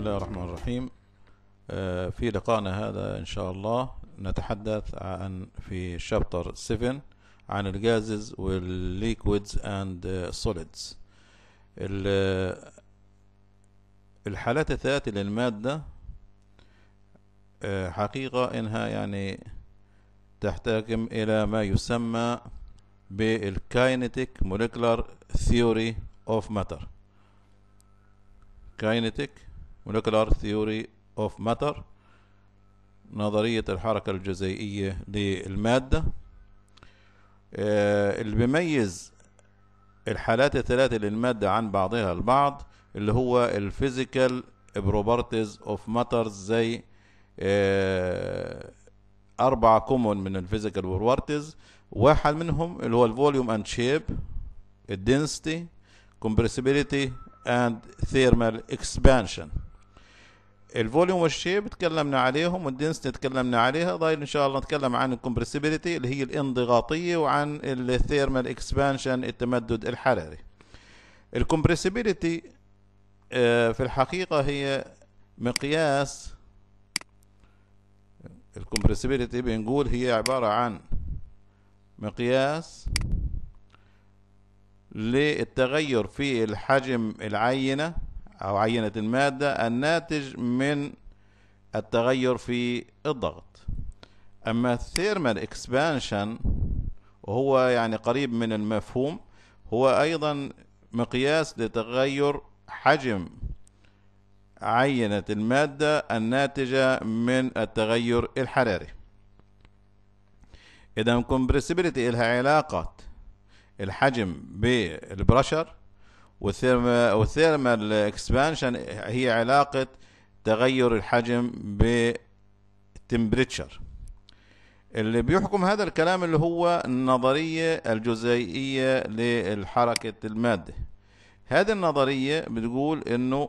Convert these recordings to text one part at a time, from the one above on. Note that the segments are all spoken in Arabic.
الله الرحمن الرحيم آه، في لقائنا هذا إن شاء الله نتحدث عن في شابتر 7 عن الجازز والليكويدز اند سوليدز الحالات الثلاثة للمادة آه، حقيقة إنها يعني تحتاج إلى ما يسمى بالكاينتيك موليكولار ثيوري اوف ماتر كاينتيك molecular theory of matter نظرية الحركة الجزيئية للمادة آه، اللي بيميز الحالات الثلاثة للمادة عن بعضها البعض اللي هو الفيزيكال بروبرتيز اوف ماترز زي آه، أربعة كومون من الفيزيكال بروبرتيز واحد منهم اللي هو الفوليوم اند شيب الدنسيتي compressibility اند ثيرمال اكسبانشن الفوليوم والشيب تكلمنا عليهم والدنسني تكلمنا عليها ضايل ان شاء الله نتكلم عن الكمبرسيبيليتي اللي هي الانضغاطيه وعن الثيرمال اكسبانشن التمدد الحراري الكمبرسيبيليتي آه، في الحقيقه هي مقياس الكمبرسيبيليتي بنقول هي عباره عن مقياس للتغير في الحجم العينه أو عينة المادة الناتج من التغير في الضغط أما الثيرمال اكسبانشن وهو يعني قريب من المفهوم هو أيضا مقياس لتغير حجم عينة المادة الناتجة من التغير الحراري إذا كومبريسيبيليتي إلها علاقة الحجم بالبرشر والثيرمال اكسبانشن هي علاقة تغير الحجم بالتمبريتشر اللي بيحكم هذا الكلام اللي هو النظرية الجزيئية لحركة المادة هذه النظرية بتقول انه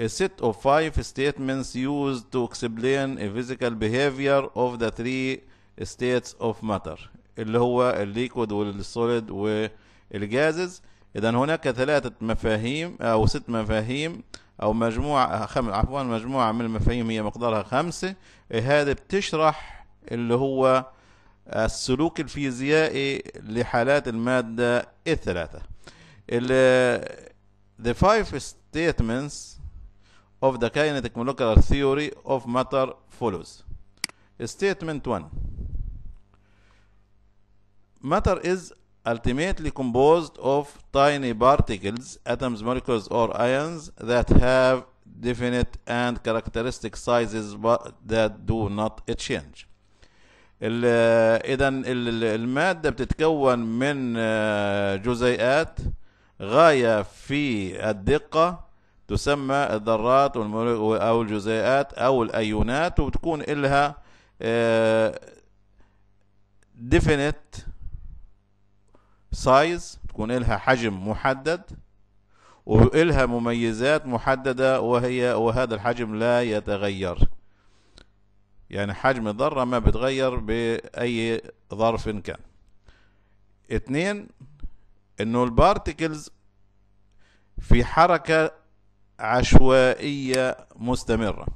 a set of five statements used to explain a physical behavior of the three states of matter اللي هو الليكود والسوليد والجازز إذا هناك ثلاثة مفاهيم أو ست مفاهيم أو مجموعة خم... عفوا مجموعة من المفاهيم هي مقدارها خمسة هذه بتشرح اللي هو السلوك الفيزيائي لحالات المادة الثلاثة The five statements of the kinetic molecular theory of matter follows Statement 1 Matter is ultimately composed of tiny particles, atoms, molecules, or ions that have definite and characteristic sizes but that do not change. إذا المادة بتتكون من جزيئات غاية في الدقة تسمى الذرات أو الجزيئات أو الأيونات وبتكون إلها definite سايز تكون إلها حجم محدد وإلها مميزات محددة وهي وهذا الحجم لا يتغير يعني حجم الذرة ما بتغير بأي ظرف كان اتنين انه البارتكلز في حركة عشوائية مستمرة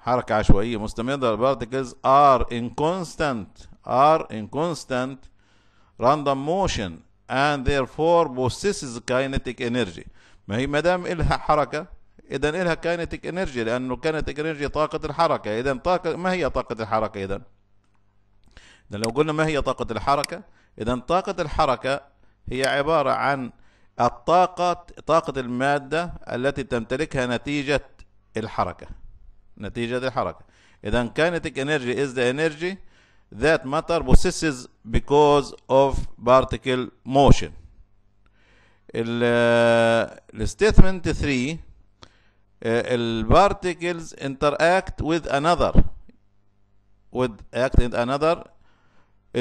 حركة عشوائية مستمرة البارتكلز are in constant are in constant random motion and therefore possesses kinetic energy ما هي ما دام إلها حركة إذا إلها kinetic energy لأنه kinetic energy طاقة الحركة إذا طاقة ما هي طاقة الحركة إذا؟ إذا لو قلنا ما هي طاقة الحركة إذا طاقة الحركة هي عبارة عن الطاقة طاقة المادة التي تمتلكها نتيجة الحركة نتيجة الحركة إذا kinetic energy is the energy that matter possesses because of particle motion الستيتمنت 3 البارتيكلز interact with another with act in another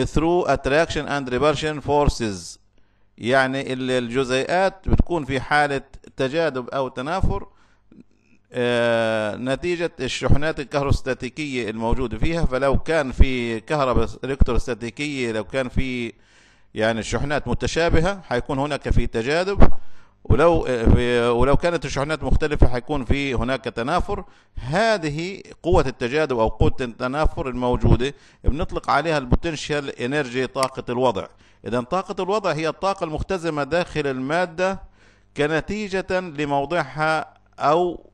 through attraction and repulsion forces يعني الجزيئات بتكون في حالة تجاذب أو تنافر آه، نتيجة الشحنات الكهروستاتيكية الموجودة فيها فلو كان في كهرباء الكتروستاتيكية لو كان في يعني الشحنات متشابهة حيكون هناك في تجاذب ولو آه، ولو كانت الشحنات مختلفة حيكون في هناك تنافر هذه قوة التجاذب أو قوة التنافر الموجودة بنطلق عليها البوتنشال انرجي طاقة الوضع إذا طاقة الوضع هي الطاقة المختزمة داخل المادة كنتيجة لموضعها أو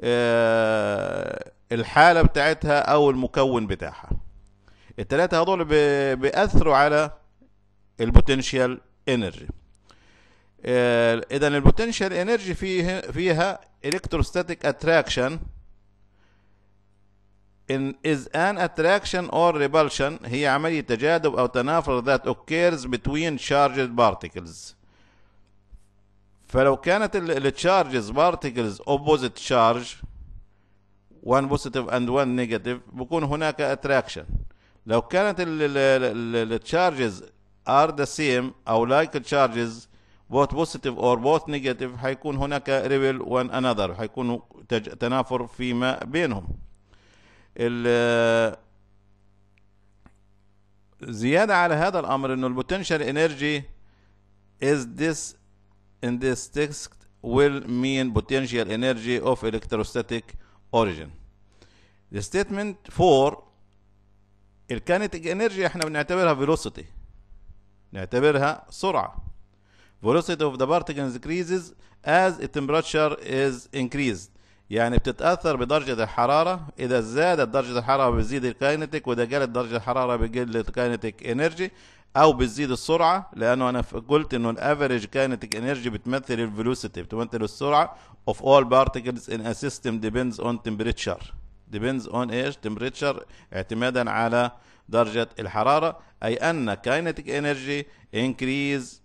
آه، الحالة بتاعتها أو المكون بتاعها التلاتة هدول بيأثروا على البوتنشال انرجي اذا البوتنشال انرجي فيه فيها electrostatic attraction ان is an attraction or repulsion هي عملية تجاذب أو تنافر ذات اوكيرز بتوين charged particles فلو كانت التشارجز بارتكلز اوبوزيت تشارج وان بوزيتيف اند وان نيجاتيف بكون هناك اتراكشن لو كانت التشارجز ار ذا سيم او لايك تشارجز بوث بوزيتيف اور بوث نيجاتيف حيكون هناك ريبل وان انذر حيكون تنافر فيما بينهم ال زيادة على هذا الأمر إنه البوتنشال إنرجي is this in this text will mean potential energy of electrostatic origin. The statement for الكانتيك energy احنا بنعتبرها velocity نعتبرها سرعة. Velocity of the particle increases as the temperature is increased. يعني بتتأثر بدرجة الحرارة إذا زادت درجة الحرارة بتزيد الكاينتيك وإذا قلت درجة الحرارة بقل الكاينتيك انرجي او بتزيد السرعه لانه انا قلت انه الافريج كانت انرجي بتمثل الفيلوسيتي بتمثل السرعه of all particles in a system depends on temperature depends on ايش temperature اعتمادا على درجه الحراره اي ان kinetic energy increase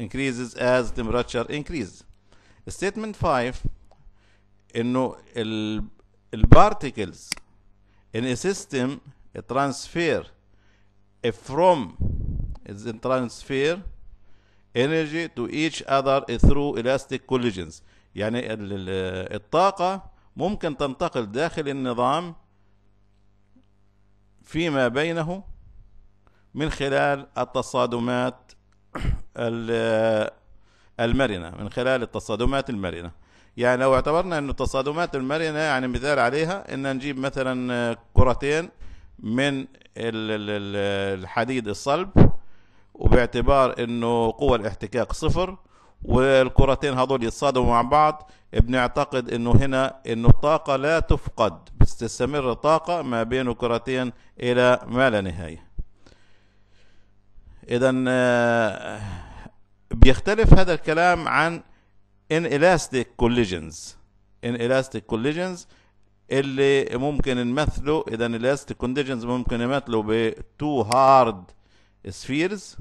increases as temperature increase statement 5 انه البارتيكلز in a system transfer from its transfer energy to each other through elastic collisions يعني الطاقة ممكن تنتقل داخل النظام فيما بينه من خلال التصادمات المرنة من خلال التصادمات المرنة يعني لو اعتبرنا أن التصادمات المرنة يعني مثال عليها أن نجيب مثلا كرتين من الحديد الصلب وباعتبار انه قوى الاحتكاك صفر والكرتين هذول يتصادموا مع بعض بنعتقد انه هنا انه الطاقه لا تفقد بتستمر الطاقه ما بين الكرتين الى ما لا نهايه اذا آه، بيختلف هذا الكلام عن ان الاستيك collisions ان الاستيك collisions اللي ممكن نمثله اذا الالاستيك كونديشنز ممكن نمثله ب تو هارد سفيرز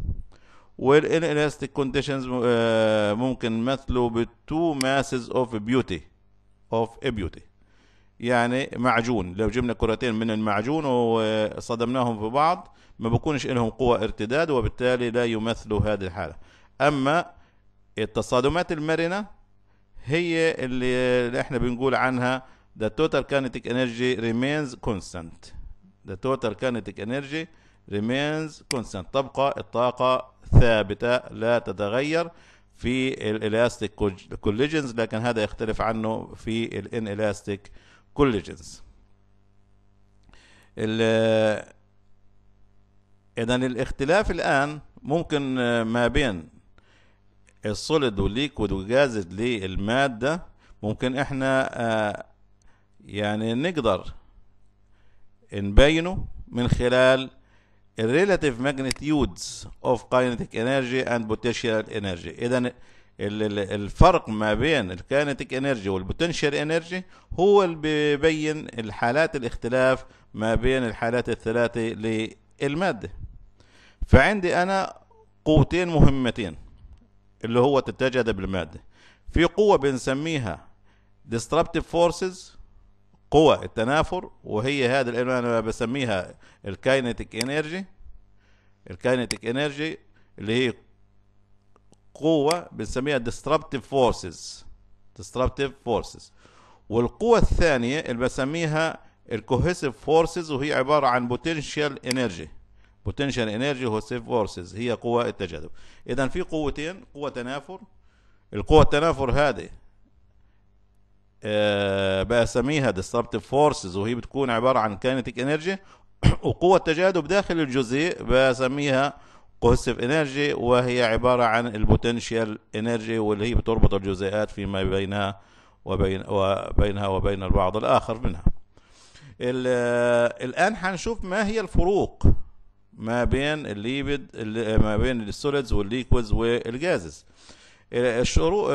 والالاستيك كونديشنز آه، ممكن نمثله ب تو ماسز اوف بيوتي اوف بيوتي يعني معجون لو جبنا كرتين من المعجون وصدمناهم في بعض ما بكونش لهم قوة ارتداد وبالتالي لا يمثلوا هذه الحالة أما التصادمات المرنة هي اللي احنا بنقول عنها the total kinetic energy remains constant the total kinetic energy remains constant تبقى الطاقة ثابتة لا تتغير في الالاستيك كوليجنز لكن هذا يختلف عنه في الان كوليجنز اذا الاختلاف الان ممكن آه، ما بين السوليد والليكويد والجازد للمادة ممكن احنا آه، يعني نقدر نبينه من خلال الريلاتيف ماجنتيودز اوف كاينتيك انرجي اند بوتنشال انرجي اذا الفرق ما بين الكاينتيك انرجي والبوتنشال انرجي هو اللي بيبين الحالات الاختلاف ما بين الحالات الثلاثه للماده فعندي انا قوتين مهمتين اللي هو تتجد بالماده في قوه بنسميها disruptive forces قوى التنافر وهي هذا اللي انا بسميها الكاينتيك انرجي الكاينتيك انرجي اللي هي قوه بنسميها ديستربتيف فورسز ديستربتيف فورسز والقوه الثانيه اللي بسميها الكوهيسيف فورسز وهي عباره عن بوتنشال انرجي بوتنشال انرجي وهوسيف فورسز هي قوى التجاذب اذا في قوتين قوه تنافر القوة التنافر هذه آه، بسميها disruptive فورسز وهي بتكون عباره عن كاينتيك انرجي وقوة تجاذب داخل الجزيء بسميها كوهسيف انرجي وهي عبارة عن البوتنشال انرجي واللي هي بتربط الجزيئات فيما بينها وبين وبينها وبين البعض الآخر منها آه، الآن حنشوف ما هي الفروق ما بين الليبيد ما بين السوليدز والليكويدز والجازز الشروق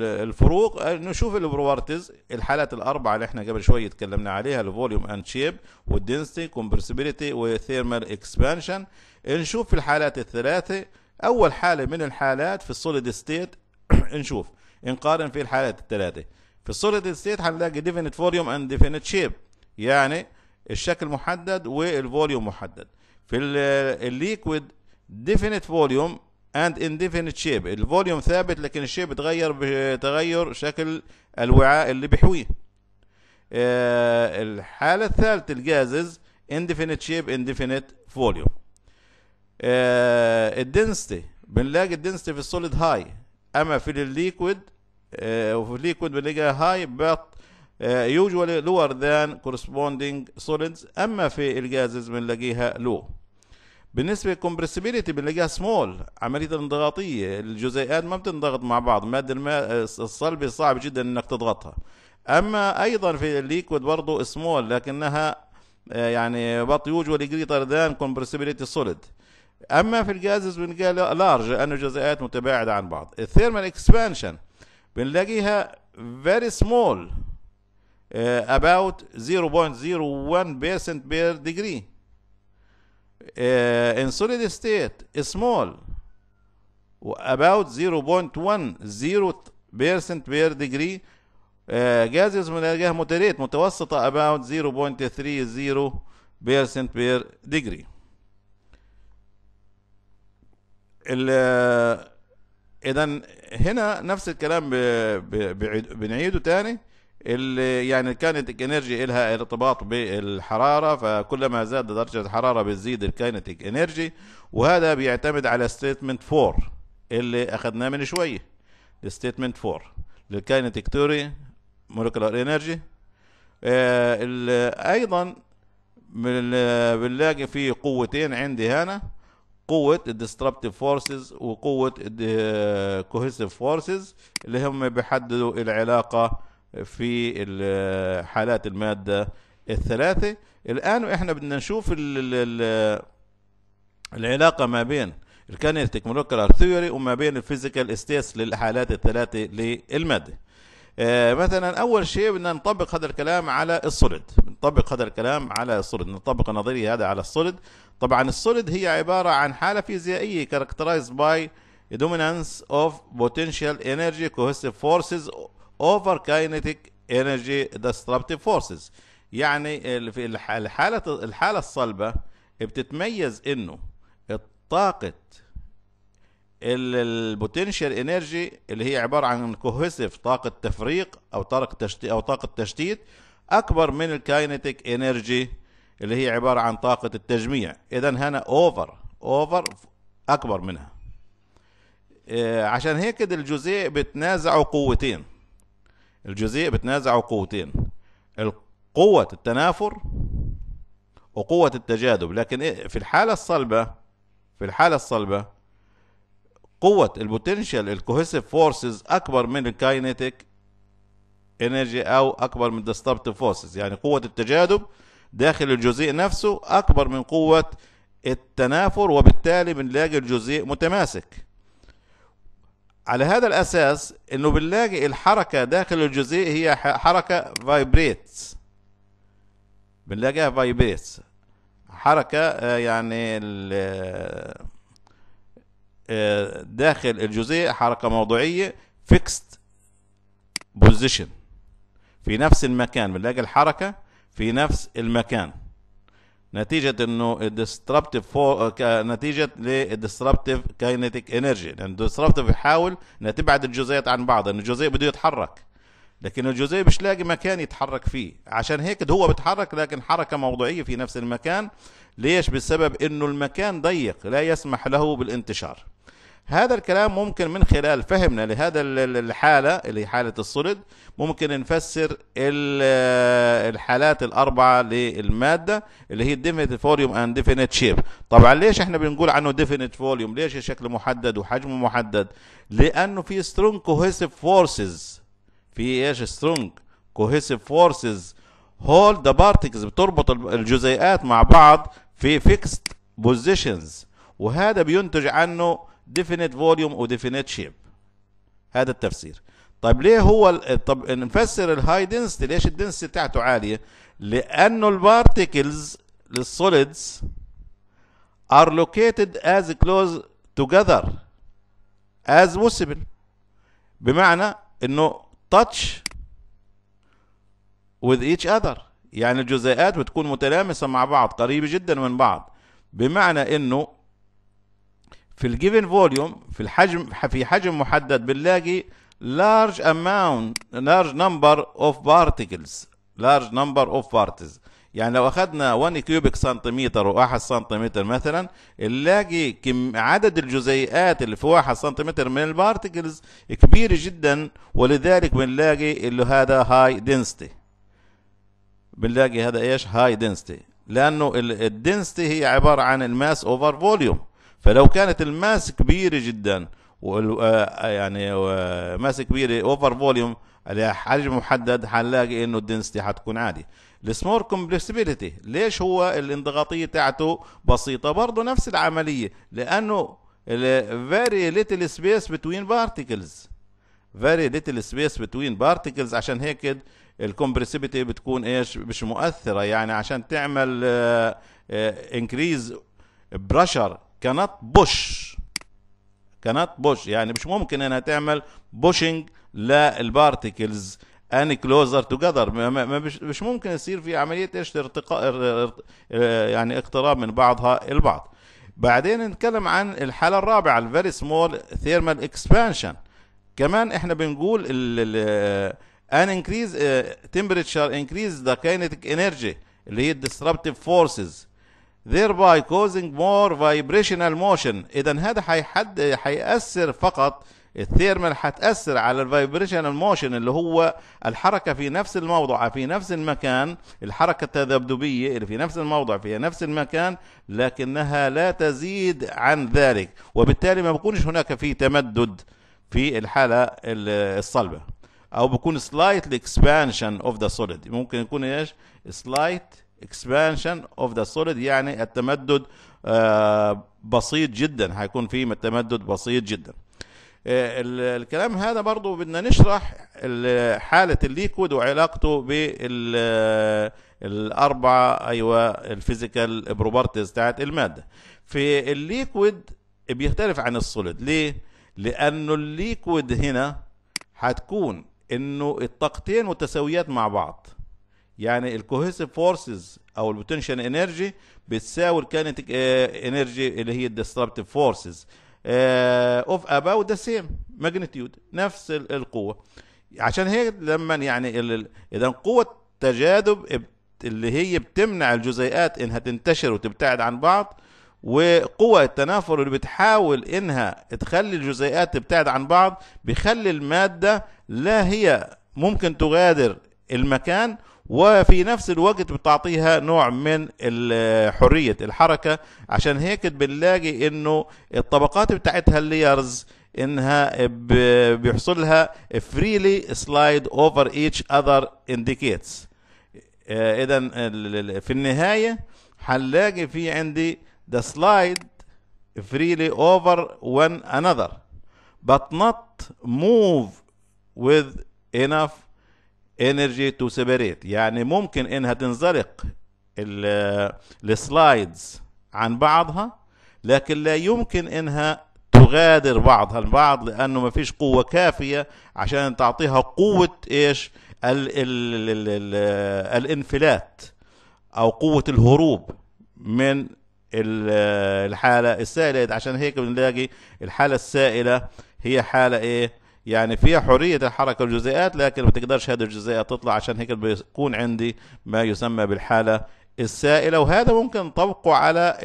الفروق آه، نشوف البروبرتيز الحالات الاربعه اللي احنا قبل شويه تكلمنا عليها الفوليوم اند شيب والدنسيتي كومبرسيبيليتي والثيرمال اكسبانشن نشوف في الحالات الثلاثه اول حاله من الحالات في السوليد ستيت نشوف نقارن في الحالات الثلاثه في السوليد ستيت هنلاقي ديفينيت فوليوم اند ديفينيت شيب يعني الشكل محدد والفوليوم محدد في الليكويد ديفينيت فوليوم and indefinite shape volume ثابت لكن الشيب اتغير بتغير شكل الوعاء اللي بيحويه آه، الحالة الثالثة الجازز indefinite shape indefinite volume آه، الدنستي بنلاقي الدنستي في السوليد هاي اما في الليكويد آه، وفي الليكويد بنلاقيها هاي بط usually lower than corresponding solids اما في الجازز بنلاقيها low بالنسبه للكومبرسبيليتي بنلاقيها سمول عمليه الانضغاطيه الجزيئات ما بتنضغط مع بعض الماده الماء الصلبه صعب جدا انك تضغطها اما ايضا في الليكويد برضه سمول لكنها آه، يعني بطيوج والجريتر ذان كومبرسيبيليتي سوليد اما في الجازز بنلاقيها لارج لانه جزيئات متباعده عن بعض الثيرمال اكسبانشن بنلاقيها فيري سمول اباوت 0.01 بيرسنت بير degree in solid state small about 0.10% percent per degree gases من الجهة مودريت متوسطة about 0.30% percent per degree اذا هنا نفس الكلام بنعيده تاني اللي يعني كاينتيك انرجي لها ارتباط بالحراره فكلما زاد درجه الحراره بتزيد الكاينتيك انرجي وهذا بيعتمد على ستيتمنت 4 اللي اخذناه من شويه ستيتمنت 4 للكاينتيك توري مولكولار انرجي ايضا بنلاقي في قوتين عندي هنا قوة الديستربتيف فورسز وقوة الكوهيسيف فورسز اللي هم بيحددوا العلاقة في حالات المادة الثلاثة الآن إحنا بدنا نشوف العلاقة ما بين الكانيستيك مولكولار ثيوري وما بين الفيزيكال استيس للحالات الثلاثة للمادة آه مثلا اول شيء بدنا نطبق هذا الكلام على السوليد نطبق هذا الكلام على السوليد نطبق النظريه هذا على السوليد طبعا السوليد هي عباره عن حاله فيزيائيه characterized by dominance of potential energy cohesive forces اوفر كاينتيك انرجي disruptive فورسز يعني في الحاله الحاله الصلبه بتتميز انه الطاقه البوتنشال انرجي اللي هي عباره عن كوهيسيف طاقه تفريق او طاقه تشتيت او طاقه تشتيت اكبر من الكاينتيك انرجي اللي هي عباره عن طاقه التجميع اذا هنا اوفر اوفر اكبر منها آه، عشان هيك الجزيء بتنازعوا قوتين الجزيء بتنازعه قوتين قوة التنافر وقوة التجاذب لكن إيه، في الحالة الصلبة في الحالة الصلبة قوة البوتنشال الكوهيسيف فورسز أكبر من الكاينيتيك انرجي أو أكبر من ديستربتيف فورسز يعني قوة التجاذب داخل الجزيء نفسه أكبر من قوة التنافر وبالتالي بنلاقي الجزيء متماسك على هذا الأساس أنه بنلاقي الحركة داخل الجزيء هي حركة فايبريت بنلاقيها فايبريت حركة آه، يعني آه، داخل الجزيء حركة موضوعية فيكست بوزيشن في نفس المكان بنلاقي الحركة في نفس المكان نتيجة انه الديستربتيف آه، فور نتيجة للديستربتيف كاينتيك انرجي لان الديستربتيف يحاول انها تبعد الجزيئات عن بعض لان الجزيء بده يتحرك لكن الجزيء مش لاقي مكان يتحرك فيه عشان هيك هو بيتحرك لكن حركة موضوعية في نفس المكان ليش بسبب انه المكان ضيق لا يسمح له بالانتشار هذا الكلام ممكن من خلال فهمنا لهذا الحالة اللي هي حالة الصلد ممكن نفسر الحالات الأربعة للمادة اللي هي ديفينيت فوليوم اند ديفينيت شيب طبعا ليش احنا بنقول عنه ديفينيت فوليوم ليش شكل محدد وحجمه محدد لأنه في سترونج كوهيسيف فورسز في ايش سترونج كوهيسيف فورسز هول ذا particles بتربط الجزيئات مع بعض في فيكست بوزيشنز وهذا بينتج عنه ديفينيت فوليوم وديفينيت شيب هذا التفسير طيب ليه هو طب نفسر الهاي دنسيتي ليش الدنسيتي بتاعته عاليه لانه البارتيكلز للسوليدز are located as close together as possible بمعنى انه touch with each other يعني الجزيئات بتكون متلامسه مع بعض قريبه جدا من بعض بمعنى انه في الجيفن فوليوم في الحجم في حجم محدد بنلاقي لارج اماونت لارج نمبر اوف بارتكلز لارج نمبر اوف particles يعني لو اخذنا 1 كيوبيك سنتيمتر و1 سنتيمتر مثلا نلاقي كم عدد الجزيئات اللي في 1 سنتيمتر من البارتكلز كبير جدا ولذلك بنلاقي اللي هذا هاي دنسيتي بنلاقي هذا ايش هاي دنسيتي لانه الدنسيتي هي عباره عن الماس اوفر فوليوم فلو كانت الماس كبيره جدا آه، آه، يعني آه، ماس كبيره اوفر فوليوم حجم محدد حنلاقي انه الدنسيتي حتكون عاليه السمور كومبلكسبيليتي ليش هو الانضغاطيه تاعته بسيطه برضه نفس العمليه لانه فيري ليتل سبيس بتوين بارتيكلز فيري ليتل سبيس بتوين بارتيكلز عشان هيك الكومبرسيبيتي بتكون ايش مش مؤثره يعني عشان تعمل انكريز بريشر كانت بوش كانت بوش يعني مش ممكن انها تعمل بوشنج للبارتكلز اني كلوزر توجذر مش ممكن يصير في عمليه ايش ارتقاء آه، يعني اقتراب من بعضها البعض بعدين نتكلم عن الحاله الرابعه الفيري سمول ثيرمال اكسبانشن كمان احنا بنقول ان انكريز تمبريتشر انكريز ذا كاينتيك انرجي اللي هي الديسربتيف فورسز thereby causing more vibrational motion اذا هذا هيحد هيأثر فقط الثيرمال هتأثر على الفايبريشنال موشن اللي هو الحركة في نفس الموضع في نفس المكان الحركة التذبذبية اللي في نفس الموضع في نفس المكان لكنها لا تزيد عن ذلك وبالتالي ما بكونش هناك في تمدد في الحالة الصلبة أو بكون slight expansion of the solid ممكن يكون ايش slight اكسبانشن اوف ذا سوليد يعني التمدد آه، بسيط جدا هيكون في تمدد بسيط جدا آه، الكلام هذا برضو بدنا نشرح حالة الليكود وعلاقته بالأربعة أيوة الفيزيكال بروبرتيز بتاعت المادة في الليكويد بيختلف عن السوليد ليه؟ لأنه الليكويد هنا هتكون إنه الطاقتين متساويات مع بعض يعني الكوهيسيف فورسز او البوتنشال انرجي بتساوي الكينيتيك انرجي آه، اللي هي الديستربتيف فورسز اوف اباوت ذا سيم ماجنتيود نفس القوه عشان هيك لما يعني اذا قوه تجاذب اللي هي بتمنع الجزيئات انها تنتشر وتبتعد عن بعض وقوة التنافر اللي بتحاول انها تخلي الجزيئات تبتعد عن بعض بيخلي المادة لا هي ممكن تغادر المكان وفي نفس الوقت بتعطيها نوع من حرية الحركة عشان هيك بنلاقي انه الطبقات بتاعتها الليرز انها بيحصل لها فريلي سلايد اوفر ايتش اذر انديكيتس اذا في النهاية هنلاقي في عندي the slide freely over one another but not move with enough انرجي تو سيبريت يعني ممكن انها تنزلق السلايدز عن بعضها لكن لا يمكن انها تغادر بعضها البعض لانه ما فيش قوه كافيه عشان تعطيها قوه ايش الـ الـ الـ الـ الانفلات او قوه الهروب من الحاله السائله عشان هيك بنلاقي الحاله السائله هي حاله ايه يعني فيها حريه الحركه الجزيئات لكن ما تقدرش هذه الجزيئات تطلع عشان هيك بيكون عندي ما يسمى بالحاله السائله وهذا ممكن نطبقه على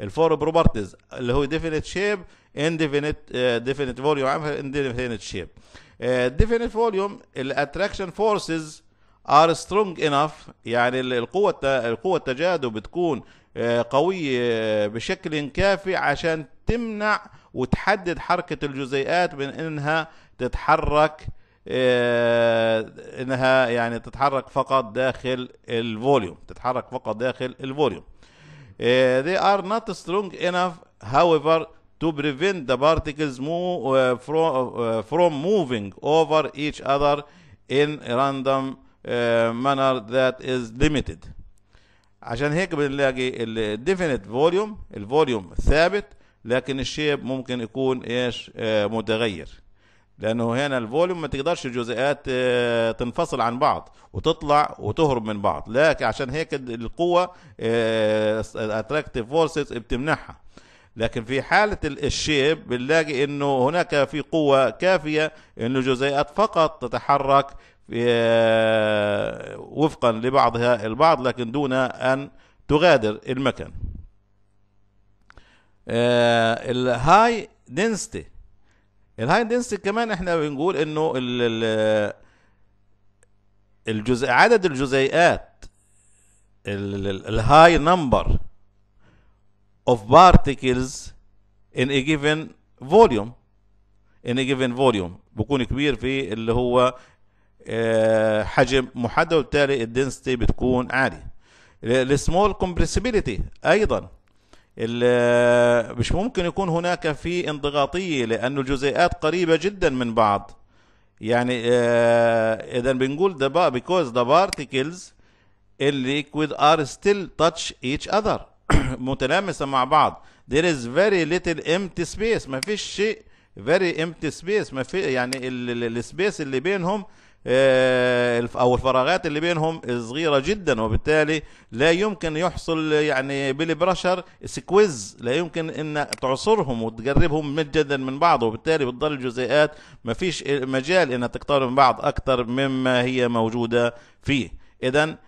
الفور بروبرتيز اللي هو ديفينيت شيب انديفينيت آه، ديفينيت فوليوم عامل انديفينيت شيب آه، ديفينيت فوليوم الاتراكشن فورسز ار سترونج انف يعني القوه القوه التجاذب بتكون آه، قويه بشكل كافي عشان تمنع وتحدد حركة الجزيئات من انها تتحرك آه، انها يعني تتحرك فقط داخل الفوليوم تتحرك فقط داخل الفوليوم آه، they are not strong enough however to prevent the particles move, uh, from, uh, from moving over each other in random uh, manner that is limited عشان هيك بنلاقي الديفينيت فوليوم الفوليوم ثابت لكن الشيب ممكن يكون ايش آه، متغير لانه هنا الفوليوم ما تقدرش الجزيئات آه، تنفصل عن بعض وتطلع وتهرب من بعض لكن عشان هيك القوه اتراكتيف فورسز بتمنعها لكن في حالة الشيب بنلاقي انه هناك في قوة كافية انه الجزيئات فقط تتحرك آه، وفقا لبعضها البعض لكن دون ان تغادر المكان آه، الهاي دنستي الهاي دنستي كمان احنا بنقول انه الجزء عدد الجزيئات الهاي نمبر of particles in a given volume in a given volume بكون كبير في اللي هو آه، حجم محدد وبالتالي الدنستي بتكون عالية السمول كومبريسيبيليتي ايضا مش ممكن يكون هناك في انضغاطية لأن الجزيئات قريبة جدا من بعض يعني آه إذا بنقول the because the particles in liquid are still touch each other متلامسة مع بعض there is very little empty space ما فيش شيء very empty space ما في يعني السبيس اللي بينهم آه، او الفراغات اللي بينهم صغيره جدا وبالتالي لا يمكن يحصل يعني بيلي برشر سكويز لا يمكن ان تعصرهم وتقربهم مجددا من بعض وبالتالي بتضل الجزيئات ما فيش مجال انها تقترب من بعض اكثر مما هي موجوده فيه اذا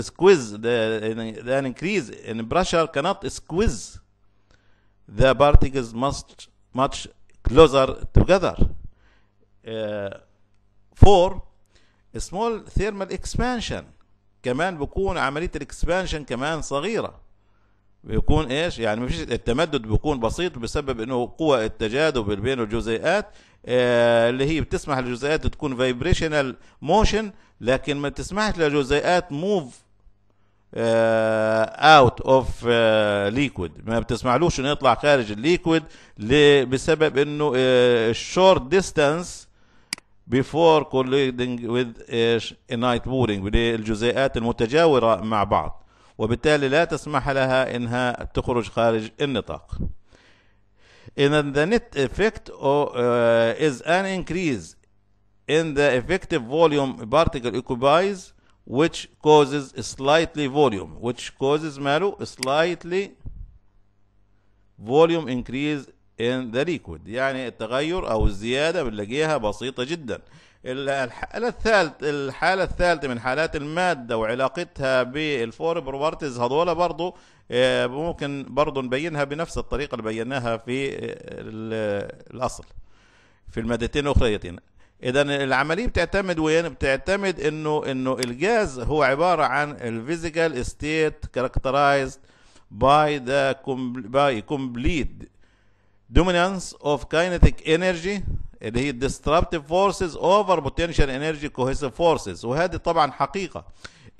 سكويز ذا انكريز ان برشر كانت سكويز ذا بارتيكلز ماست ماتش كلوزر توجذر فور سمول ثيرمال اكسبانشن كمان بكون عمليه الاكسبانشن كمان صغيره بيكون ايش يعني مفيش التمدد بيكون بسيط بسبب انه قوة التجاذب بين الجزيئات آه اللي هي بتسمح للجزيئات تكون فايبريشنال موشن لكن ما بتسمحش للجزيئات موف اوت اوف ليكويد ما بتسمحلوش انه يطلع خارج الليكويد بسبب انه الشورت آه، ديستانس before colliding with ايش night boarding بالجزيئات المتجاورة مع بعض وبالتالي لا تسمح لها انها تخرج خارج النطاق إذا the net effect is an increase in the effective volume particle occupies which causes slightly volume which causes ماله slightly volume increase in the liquid يعني التغير أو الزيادة بنلاقيها بسيطة جدا الحالة الثالثة الحالة الثالثة من حالات المادة وعلاقتها بالفور بروبرتيز هذولا برضو آه، ممكن برضو نبينها بنفس الطريقة اللي بيناها في آه، الأصل في المادتين الأخريتين اذا العمليه بتعتمد وين بتعتمد انه انه الجاز هو عباره عن الفيزيكال ستيت كاركترايزد باي ذا باي كومبليت dominance of kinetic energy اللي هي destructive forces over potential energy cohesive forces وهذه طبعا حقيقة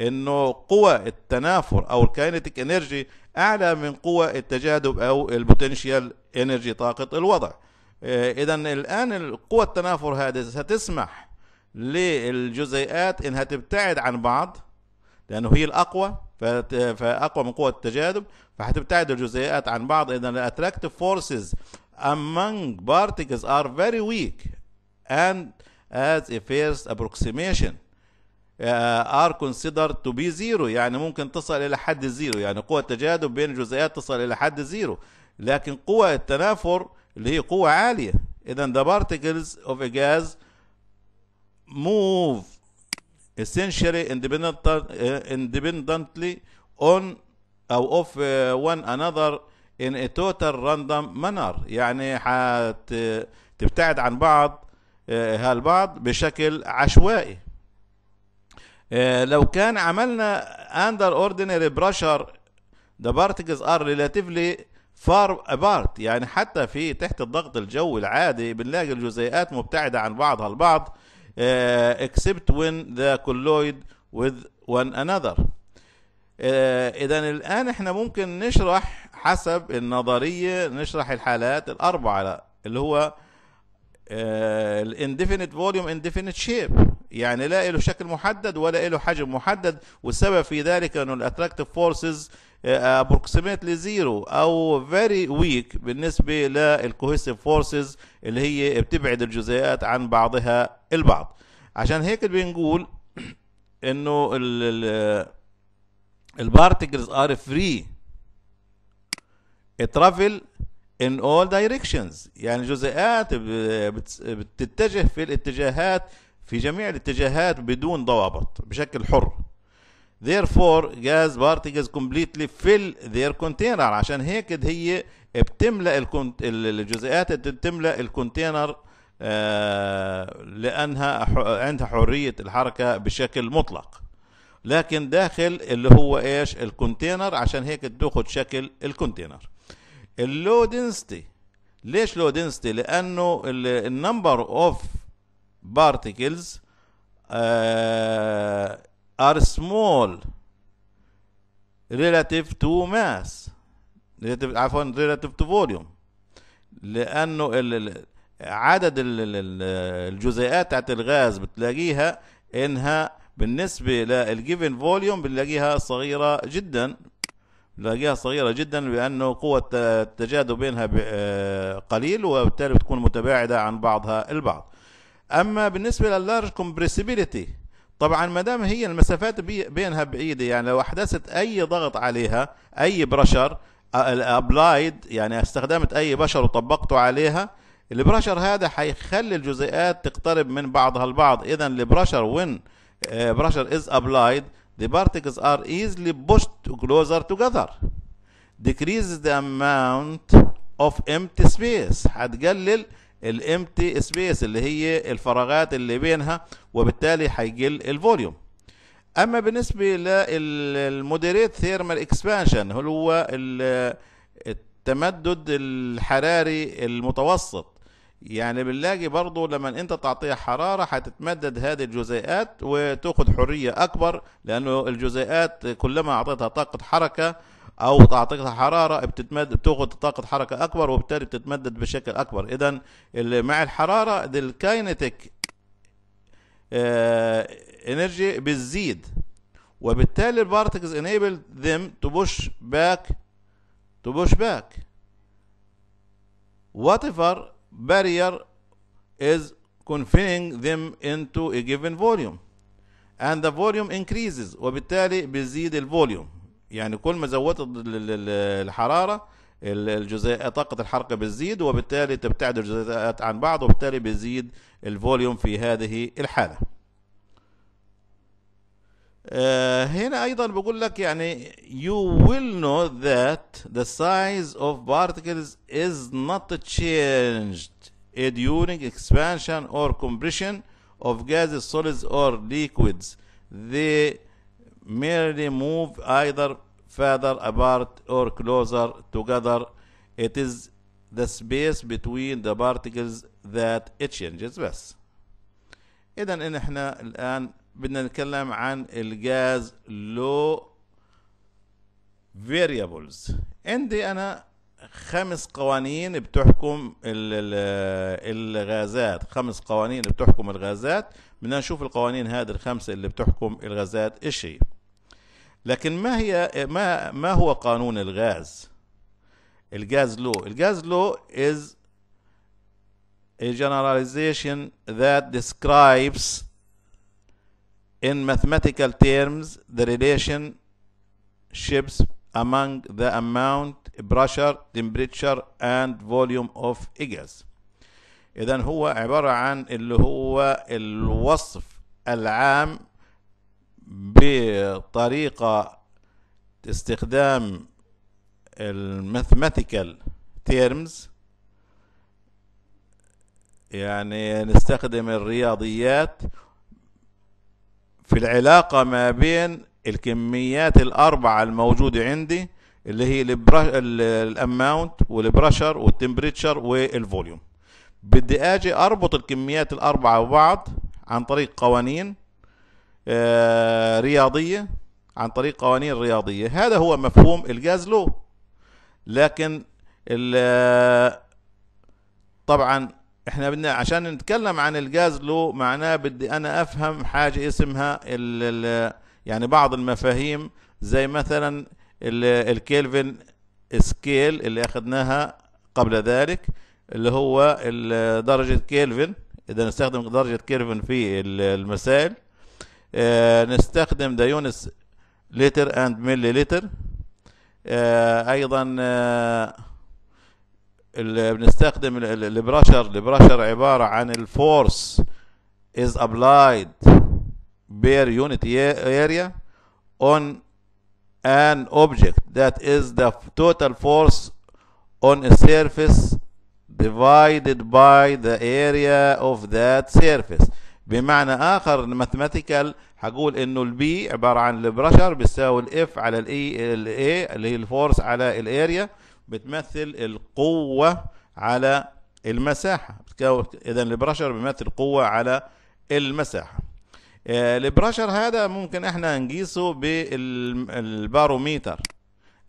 انه قوى التنافر او الكاينتيك انرجي اعلى من قوى التجاذب او البوتنشال انرجي طاقة الوضع آه، اذا الان القوى التنافر هذه ستسمح للجزيئات انها تبتعد عن بعض لانه هي الاقوى فاقوى من قوه التجاذب فهتبتعد الجزيئات عن بعض اذا الاتراكتيف فورسز among particles are very weak and as a first approximation uh, are considered to be zero يعني ممكن تصل الى حد الزيرو يعني قوة التجاذب بين الجزيئات تصل الى حد الزيرو لكن قوة التنافر اللي هي قوة عالية اذا the particles of a gas move essentially independent, uh, independently on او of one another in a total random manner يعني تبتعد عن بعض هالبعض بشكل عشوائي لو كان عملنا under ordinary pressure the particles are relatively far apart يعني حتى في تحت الضغط الجوي العادي بنلاقي الجزيئات مبتعدة عن بعضها البعض Uh, except when the colloid with one another uh, اذا الان احنا ممكن نشرح حسب النظريه نشرح الحالات الاربعه اللي هو آه، الانديفينيت فوليوم انديفينيت شيب يعني لا له شكل محدد ولا له حجم محدد والسبب في ذلك انه الاتراكتيف فورسز ابروكسيميتلي زيرو او فيري ويك بالنسبه للكوهيسيف فورسز اللي هي بتبعد الجزيئات عن بعضها البعض عشان هيك بنقول انه البارتكلز ار فري ترافل in all directions يعني جزيئات بتتجه في الاتجاهات في جميع الاتجاهات بدون ضوابط بشكل حر therefore gas particles completely fill their container عشان هيك هي بتملأ الجزيئات بتملأ الكونتينر آه، لأنها عندها حرية الحركة بشكل مطلق لكن داخل اللي هو ايش الكونتينر عشان هيك تاخذ شكل الكونتينر اللو دنستي ليش لو دنستي لانه النمبر اوف بارتيكلز ار سمول ريلاتيف تو ماس عفوا ريلاتيف تو فوليوم لانه عدد الجزيئات تاعت الغاز بتلاقيها انها بالنسبه للجيفن فوليوم بنلاقيها صغيره جدا نلاقيها صغيره جدا لانه قوه التجاذب بينها آه، قليل وبالتالي بتكون متباعده عن بعضها البعض اما بالنسبه لللارج كومبريسيبيليتي طبعا ما دام هي المسافات بينها بعيده يعني لو احدثت اي ضغط عليها اي برشر الابلايد يعني استخدمت اي بشر وطبقته عليها البرشر هذا حيخلي الجزيئات تقترب من بعضها البعض اذا البرشر وين برشر از ابلايد the particles are easily pushed closer together decreases the amount of empty space هتقلل الامتي سبيس اللي هي الفراغات اللي بينها وبالتالي هيقل الفوليوم اما بالنسبه للمودريت ثيرمال اكسبانشن هو التمدد الحراري المتوسط يعني بنلاقي برضه لما انت تعطيها حراره هتتمدد هذه الجزيئات وتاخذ حريه اكبر لانه الجزيئات كلما اعطيتها طاقه حركه او تعطيها حراره بتتمد بتاخذ طاقه حركه اكبر وبالتالي بتتمدد بشكل اكبر اذا مع الحراره دي الكاينتيك اه انرجي بتزيد وبالتالي البارتكلز ذيم تو بوش باك تو بوش باك وات whatever barrier is confining them into a given volume and the volume increases وبالتالي بيزيد الفوليوم يعني كل ما زودت الحراره الجزيئات طاقة الحرق بتزيد وبالتالي تبتعد الجزيئات عن بعض وبالتالي بيزيد الفوليوم في هذه الحالة هنا ايضا بقول لك يعني you will know that the size of particles is not changed eh, during expansion or compression of gases solids or liquids they merely move either further apart or closer together it is the space between the particles that it changes بس اذا ان احنا الان بدنا نتكلم عن الجاز لو فيريبلز عندي انا خمس قوانين بتحكم الغازات خمس قوانين اللي بتحكم الغازات بدنا نشوف القوانين هذه الخمسه اللي بتحكم الغازات ايش هي لكن ما هي ما ما هو قانون الغاز الغاز لو الغاز لو از a generalization that describes in mathematical terms the relationships among the amount, pressure, temperature and volume of gas. إذا هو عبارة عن اللي هو الوصف العام بطريقة استخدام الماثماتيكال تيرمز يعني نستخدم الرياضيات في العلاقة ما بين الكميات الأربعة الموجودة عندي اللي هي الأماونت والبرشر والتمبريتشر والفوليوم بدي أجي أربط الكميات الأربعة ببعض عن طريق قوانين آه رياضية عن طريق قوانين رياضية هذا هو مفهوم الجاز لو لكن طبعا احنا بدنا عشان نتكلم عن الجاز له معناه بدي انا افهم حاجه اسمها ال ال يعني بعض المفاهيم زي مثلا الكيلفن سكيل اللي اخذناها قبل ذلك اللي هو درجه كيلفن اذا نستخدم درجه كيلفن في المسائل آه نستخدم ديونس لتر اند ملي لتر آه ايضا آه اللي بنستخدم البرشر البرشر عباره عن الفورس is applied per unit area on an object that is the total force on a surface divided by the area of that surface بمعنى اخر ماثيماتيكال هقول انه البي عباره عن البرشر بيساوي الاف على الاي e، الاي اللي هي الفورس على الاريا بتمثل القوة على المساحة إذا البرشر بيمثل قوة على المساحة البرشر آه، هذا ممكن احنا نقيسه بالباروميتر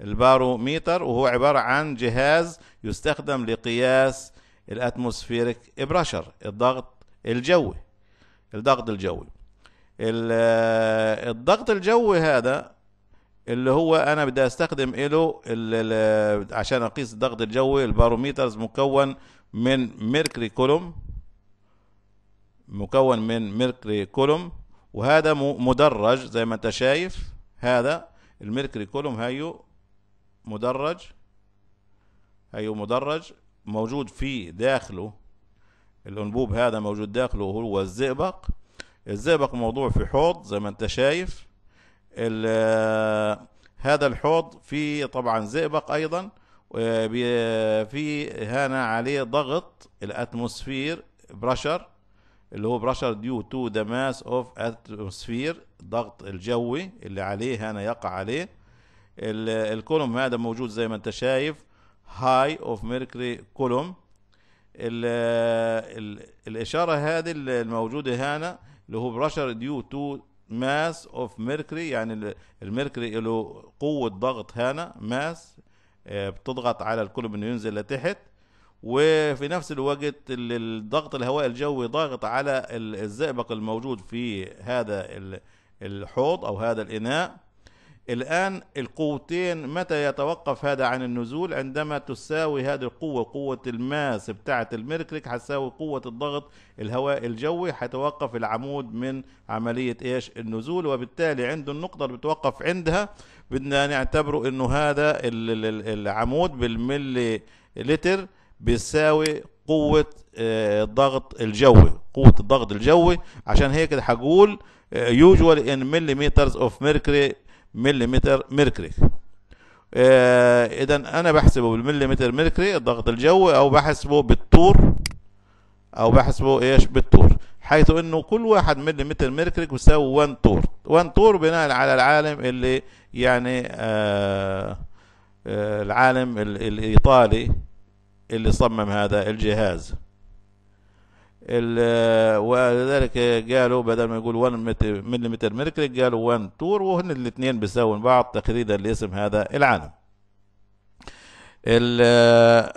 الباروميتر وهو عبارة عن جهاز يستخدم لقياس الاتموسفيريك برشر الضغط الجوي الضغط الجوي آه، الضغط الجوي هذا اللي هو انا بدي استخدم له عشان اقيس الضغط الجوي الباروميترز مكون من ميركري كولوم مكون من ميركري كولوم وهذا مدرج زي ما انت شايف هذا الميركري كولوم هيو مدرج هيو مدرج موجود في داخله الانبوب هذا موجود داخله هو الزئبق الزئبق موضوع في حوض زي ما انت شايف هذا الحوض في طبعا زئبق ايضا في هنا عليه ضغط الاتموسفير برشر اللي هو برشر ديو تو ذا ماس اوف اتموسفير الضغط الجوي اللي عليه هنا يقع عليه الكولوم هذا موجود زي ما انت شايف هاي اوف ميركري كولوم الاشاره هذه الموجوده هنا اللي هو برشر ديو تو ماس اوف ميركوري يعني الميركوري له قوه ضغط هنا ماس آه، بتضغط على الكتب انه ينزل لتحت وفي نفس الوقت الضغط الهواء الجوي ضاغط على الزئبق الموجود في هذا الحوض او هذا الاناء الآن القوتين متى يتوقف هذا عن النزول عندما تساوي هذه القوة قوة الماس بتاعة الميركريك هتساوي قوة الضغط الهواء الجوي هتوقف العمود من عملية ايش النزول وبالتالي عند النقطة اللي بتوقف عندها بدنا نعتبره انه هذا العمود بالملي لتر بيساوي قوة الضغط آه، الجوي قوة الضغط الجوي عشان هيك حقول آه، usual in millimeters of mercury مليمتر ميركري آه اذا انا بحسبه بالمليمتر ميركري الضغط الجوي او بحسبه بالطور او بحسبه ايش بالطور حيث انه كل واحد مليمتر ميركري بيساوي 1 طور 1 طور بناء على العالم اللي يعني آه آه العالم الايطالي اللي صمم هذا الجهاز ولذلك قالوا بدل ما يقول 1 ملم مركري قالوا 1 تور وهن الاثنين بيساووا بعض تقريبا لاسم هذا العالم ال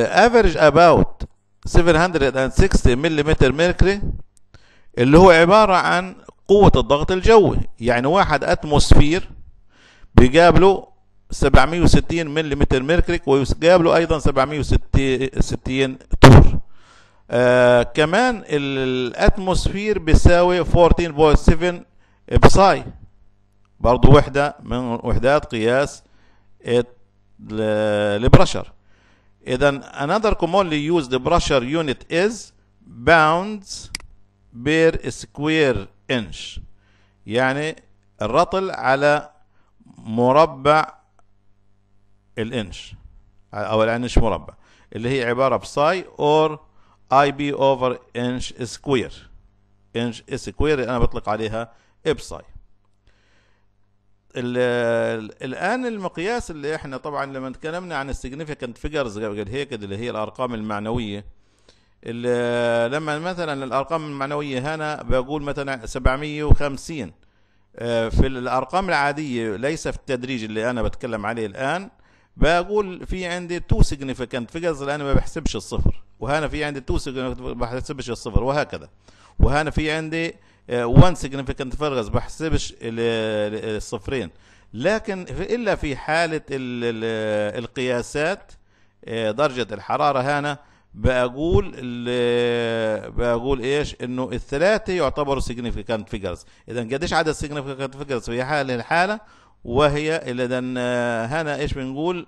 افريج اباوت 760 ملم مركري اللي هو عبارة عن قوة الضغط الجوي يعني واحد اتموسفير بيقابله 760 ملم ميركريك ويجاب له ايضا 760 تور آه كمان الاتموسفير بيساوي 14.7 بساي برضه وحده من وحدات قياس البرشر اذا another commonly used pressure unit is pounds per square inch يعني الرطل على مربع الانش او الانش مربع اللي هي عباره بساي اور اي بي اوفر انش سكوير انش سكوير انا بطلق عليها ابساي الان المقياس اللي احنا طبعا لما تكلمنا عن السيجنيفيكانت فيجرز قبل هيك اللي هي الارقام المعنويه اللي لما مثلا الارقام المعنويه هنا بقول مثلا 750 آه، في الارقام العاديه ليس في التدريج اللي انا بتكلم عليه الان بقول في عندي تو سيجنيفيكانت فيجرز لان ما بحسبش الصفر وهنا في عندي تو ما بحسبش الصفر وهكذا وهنا في عندي وان سيجنيفيكانت فيجرز بحسبش الصفرين لكن الا في حاله القياسات آه، درجه الحراره هنا بقول بقول ايش انه الثلاثه يعتبروا سيجنيفيكانت فيجرز اذا قديش عدد سيجنيفيكانت فيجرز في حاله الحاله وهي إذا هنا إيش بنقول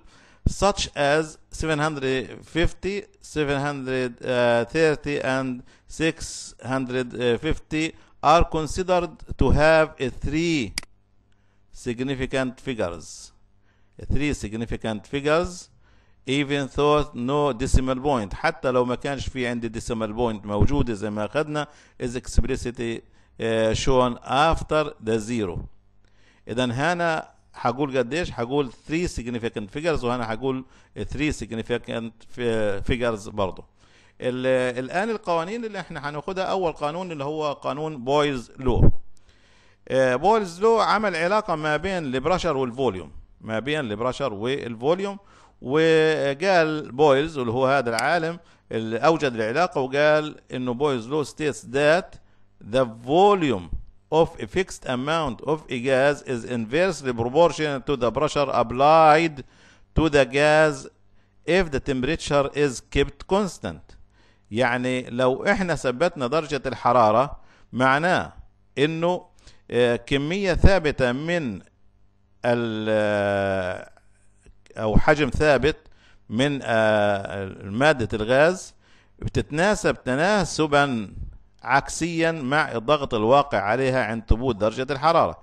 such as 750 730 and 650 are considered to have a three significant figures three significant figures even though no decimal point حتى لو ما كانش في عندي decimal point موجودة زي ما اخذنا is explicitly uh, shown after the zero اذا هنا هقول قديش هقول 3 significant figures وهنا هقول 3 significant figures برضه الان القوانين اللي احنا هناخدها اول قانون اللي هو قانون بويز لو بويز لو عمل علاقه ما بين البرشر والفوليوم ما بين البرشر والفوليوم وقال بويلز واللي هو هذا العالم اللي اوجد العلاقه وقال انه بويز لو ستيتس ذات ذا فوليوم of a fixed amount of a gas is inversely proportional to the pressure applied to the gas if the temperature is kept constant يعني لو احنا ثبتنا درجة الحرارة معناه انه كمية ثابتة من او حجم ثابت من مادة الغاز بتتناسب تناسبا عكسيا مع الضغط الواقع عليها عند ثبوت درجة الحرارة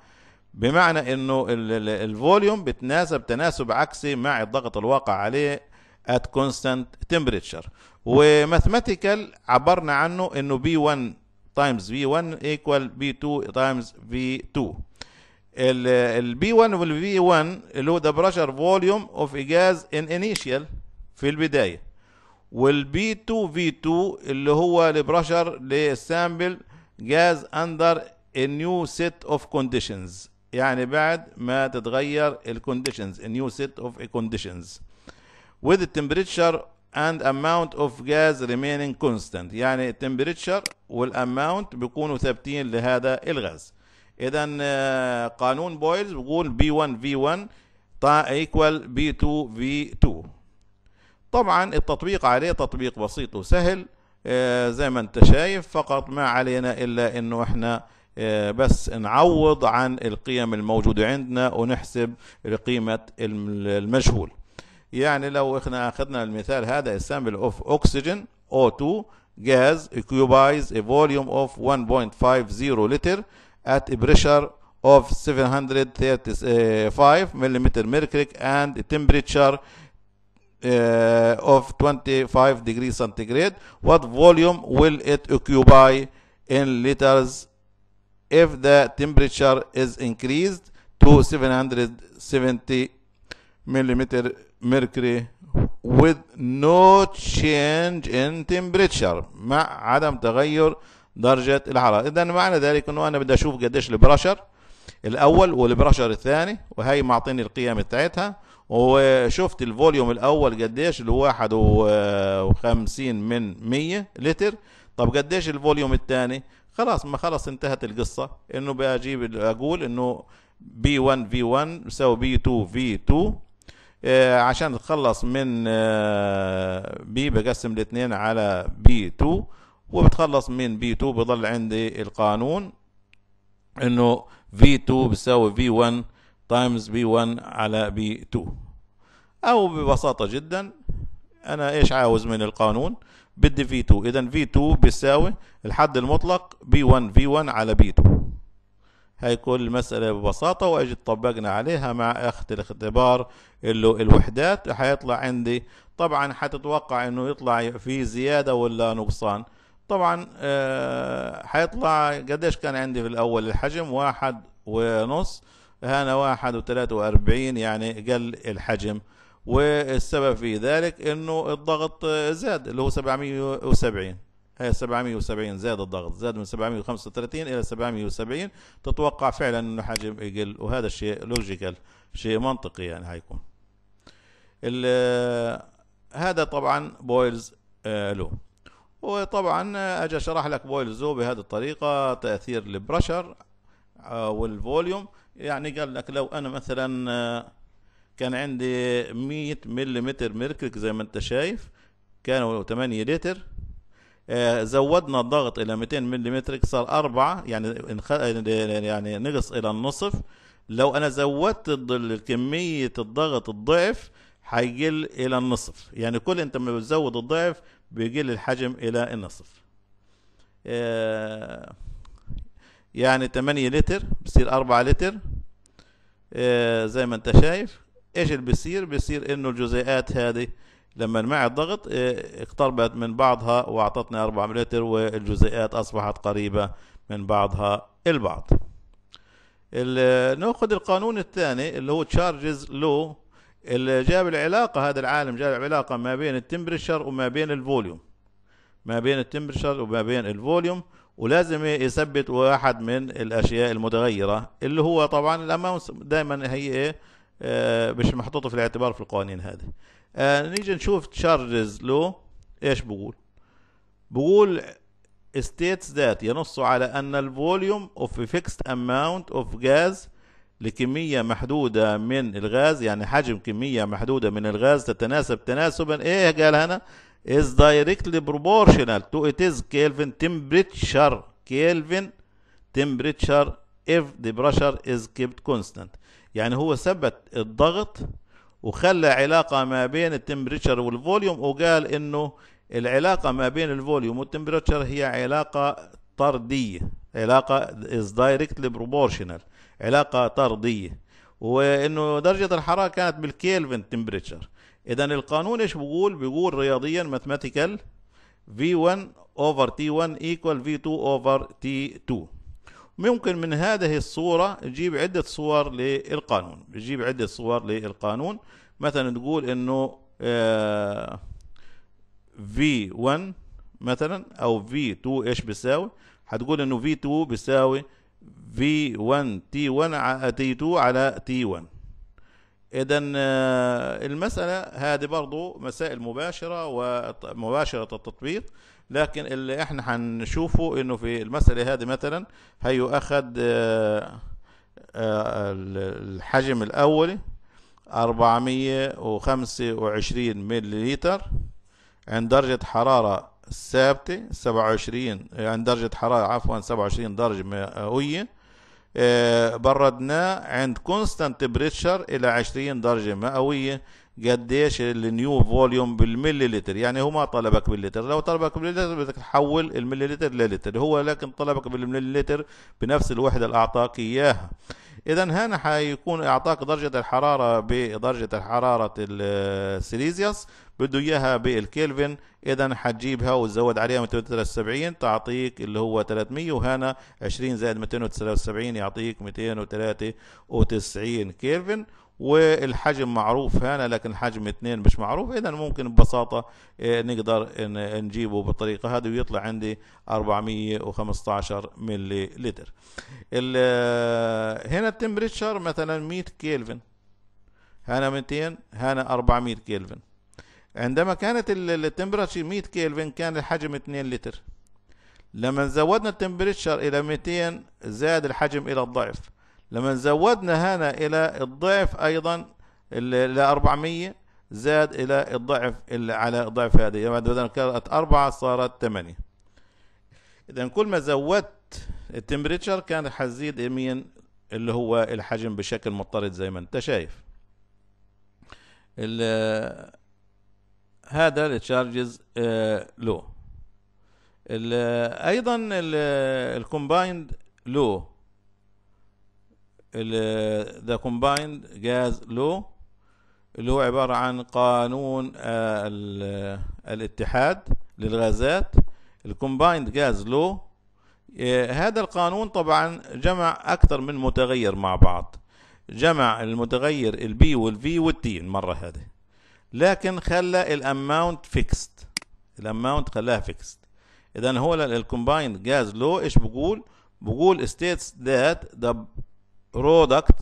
بمعنى انه الفوليوم بتناسب تناسب عكسي مع الضغط الواقع عليه at constant temperature وماثماتيكال عبرنا عنه انه بي 1 تايمز في 1 ايكوال بي 2 تايمز في 2 البي 1 والفي 1 اللي هو ذا بريشر فوليوم اوف a ان in في البداية والبي 2 في 2 اللي هو البرشر للسامبل جاز اندر النيو سيت اوف كونديشنز يعني بعد ما تتغير الكونديشنز النيو سيت اوف كونديشنز with the temperature and amount of gas remaining constant يعني التمبريتشر والاماونت بيكونوا ثابتين لهذا الغاز اذا آه، قانون بويلز بيقول بي 1 في 1 equal بي 2 في 2 طبعا التطبيق عليه تطبيق بسيط وسهل آه، زي ما انت شايف فقط ما علينا الا انه احنا آه، بس نعوض عن القيم الموجودة عندنا ونحسب قيمة المجهول يعني لو احنا اخذنا المثال هذا السامبل اوف اوكسجين او 2 جاز occupies ا فوليوم اوف 1.50 لتر ات بريشر اوف 735 ملم مركريك اند تمبريتشر uh, of 25 degrees centigrade what volume will it occupy in liters if the temperature is increased to 770 millimeter mercury with no change in temperature مع عدم تغير درجة الحرارة إذا معنى ذلك أنه أنا بدي أشوف قديش البرشر الأول والبرشر الثاني وهي معطيني القيم بتاعتها وشفت الفوليوم الاول قديش اللي هو 51 من 100 لتر طب قديش الفوليوم الثاني خلاص ما خلاص انتهت القصه انه بجيب اقول انه بي 1 في 1 يساوي بي 2 في 2 آه، عشان نتخلص من آه، بي بقسم الاثنين على بي 2 وبتخلص من بي 2 بضل عندي القانون انه في 2 بيساوي في 1 تايمز بي 1 على بي 2 او ببساطه جدا انا ايش عاوز من القانون بدي في 2 اذا في 2 بيساوي الحد المطلق بي 1 في 1 على بي 2 كل المسألة ببساطة وأجي طبقنا عليها مع أخت الاختبار اللي الوحدات حيطلع عندي طبعا حتتوقع إنه يطلع في زيادة ولا نقصان طبعا آه، حيطلع قديش كان عندي في الأول الحجم واحد ونص هنا واحد وثلاثة وأربعين يعني قل الحجم والسبب في ذلك انه الضغط زاد اللي هو سبعمية وسبعين هي 770 زاد الضغط زاد من 735 الى 770 تتوقع فعلا انه حجم يقل وهذا الشيء لوجيكال شيء منطقي يعني هيكون هذا طبعا بويلز آه لو وطبعا آه، اجى شرح لك بويلز لو بهذه الطريقه تاثير البرشر آه، والفوليوم يعني قال لك لو انا مثلا آه، كان عندي 100 ملم مركرك زي ما انت شايف كانوا 8 لتر آه، زودنا الضغط الى 200 ملم صار 4 يعني يعني نقص الى النصف لو انا زودت كميه الضغط الضعف هيقل الى النصف يعني كل انت ما بتزود الضعف بيقل الحجم الى النصف آه، يعني 8 لتر بصير 4 لتر آه زي ما انت شايف ايش اللي بصير بصير انه الجزيئات هذه لما مع الضغط آه اقتربت من بعضها واعطتنا 4 لتر والجزيئات اصبحت قريبه من بعضها البعض ناخذ القانون الثاني اللي هو تشارجز لو اللي جاب العلاقه هذا العالم جاب العلاقه ما بين التمبرشر وما بين الفوليوم ما بين التمبرشر وما بين الفوليوم ولازم يثبت واحد من الاشياء المتغيره اللي هو طبعا الاماونت دايما هي ايه آه، مش محطوطه في الاعتبار في القوانين هذه آه، نيجي نشوف تشارجز لو ايش بقول بقول states that ينص على أن الفوليوم اوف فيكست اماونت اوف غاز لكمية محدودة من الغاز يعني حجم كمية محدودة من الغاز تتناسب تناسبا ايه قال هنا is directly proportional to its Kelvin temperature Kelvin temperature if the pressure is kept constant يعني هو ثبت الضغط وخلى علاقة ما بين التمبريتشر والفوليوم وقال انه العلاقة ما بين الفوليوم والتمبريتشر هي علاقة طردية علاقة is directly proportional علاقة طردية وانه درجة الحرارة كانت بالكيلفن تمبريتشر اذا القانون ايش بيقول بيقول رياضيا ماتماتيكال v1 over t1 equal v2 over t2 ممكن من هذه الصورة نجيب عدة صور للقانون نجيب عدة صور للقانون مثلا تقول انه آه، v v1 مثلا او v2 ايش بيساوي هتقول انه v2 بيساوي v1 t1 على t2 على t1 اذا آه، المساله هذه برضو مسائل مباشره ومباشره التطبيق لكن اللي احنا هنشوفه انه في المساله هذه مثلا هيؤخذ آه، آه، الحجم الاولي 425 ملليلتر عند درجة حرارة ثابتة 27 عند درجة حرارة عفوا 27 درجة مئوية آه، بردناه عند كونستانت بريتشر الى 20 درجه مئويه قديش النيو فوليوم بالملي لتر يعني هو ما طلبك باللتر لو طلبك باللتر بدك تحول الملي لتر للتر هو لكن طلبك بالملي لتر بنفس الوحده اللي اعطاك اياها اذا هنا حيكون اعطاك درجه الحراره بدرجه حراره السيليزيوس آه، بده اياها بالكيلفن اذا حتجيبها وتزود عليها 273 تعطيك اللي هو 300 وهنا 20 زائد 273 يعطيك 293 كيلفن والحجم معروف هنا لكن الحجم 2 مش معروف اذا ممكن ببساطة إيه، نقدر نجيبه بالطريقة هذه ويطلع عندي 415 ملي لتر هنا التمبريتشر مثلا 100 كيلفن هنا 200 هنا 400 كيلفن عندما كانت التمبراتشر 100 كيلفن كان الحجم 2 لتر لما زودنا التمبريتشر الى 200 زاد الحجم الى الضعف لما زودنا هنا الى الضعف ايضا الى 400 زاد الى الضعف على الضعف هذه يعني بعد بدل كانت 4 صارت 8 اذا كل ما زودت التمبريتشر كان حزيد يمين اللي هو الحجم بشكل مضطرد زي ما انت شايف هذا uh, التشارجز لو ايضا الكومبايند لو ذا كومبايند جاز لو اللي هو عبارة عن قانون uh, الاتحاد للغازات الكومبايند جاز لو هذا القانون طبعا جمع أكثر من متغير مع بعض جمع المتغير البي والفي والتي المرة هذه لكن خلى الاماونت فيكست الاماونت خلاها فيكست اذا هو الكومباين جاز لو ايش بقول بقول states that the product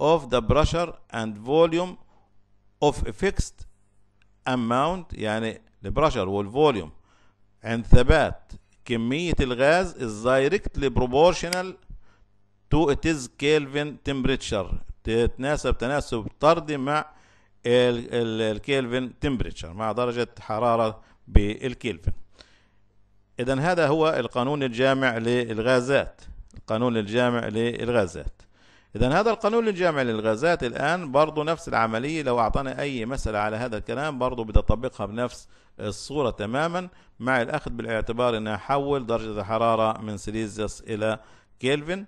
of the pressure and volume of a fixed amount يعني البرشر والفوليوم عند ثبات كمية الغاز is directly proportional to its Kelvin temperature تتناسب تناسب طردي مع الكيلفن تمبريتشر مع درجة حرارة بالكيلفن إذا هذا هو القانون الجامع للغازات القانون الجامع للغازات إذا هذا القانون الجامع للغازات الآن برضه نفس العملية لو أعطانا أي مسألة على هذا الكلام برضه بدي أطبقها بنفس الصورة تماما مع الأخذ بالاعتبار أن أحول درجة الحرارة من سيليزيوس إلى كيلفن